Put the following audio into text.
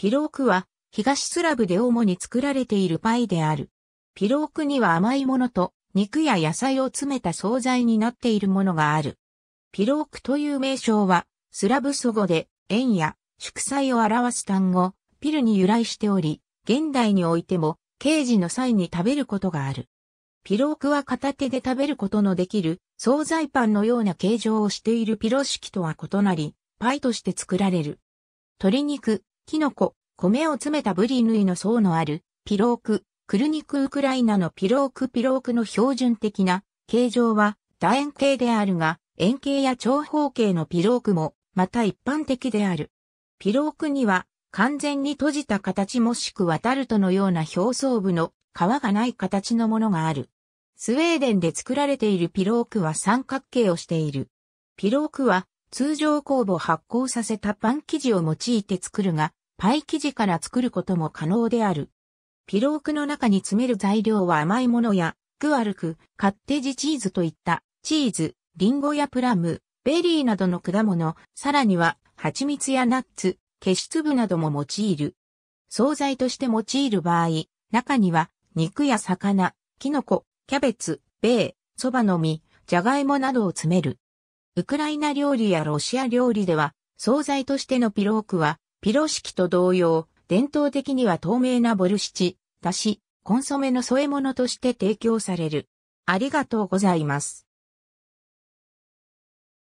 ピロークは、東スラブで主に作られているパイである。ピロークには甘いものと、肉や野菜を詰めた惣菜になっているものがある。ピロークという名称は、スラブ祖語で、縁や祝祭を表す単語、ピルに由来しており、現代においても、刑事の際に食べることがある。ピロークは片手で食べることのできる、惣菜パンのような形状をしているピロ式とは異なり、パイとして作られる。鶏肉、キノコ、米を詰めたブリヌイの層のある、ピローク、クルニクウクライナのピロークピロークの標準的な形状は楕円形であるが、円形や長方形のピロークも、また一般的である。ピロークには、完全に閉じた形もしくはタルトのような表層部の皮がない形のものがある。スウェーデンで作られているピロークは三角形をしている。ピロークは通常酵母発酵させたパン生地を用いて作るが、パイ生地から作ることも可能である。ピロークの中に詰める材料は甘いものや、クワルク、カッテージチーズといった、チーズ、リンゴやプラム、ベリーなどの果物、さらには、蜂蜜やナッツ、消し粒なども用いる。惣菜として用いる場合、中には、肉や魚、キノコ、キャベツ、ベー、蕎麦の実、ジャガイモなどを詰める。ウクライナ料理やロシア料理では、惣菜としてのピロークはピロシキと同様、伝統的には透明なボルシチ、だし、コンソメの添え物として提供される。ありがとうございます。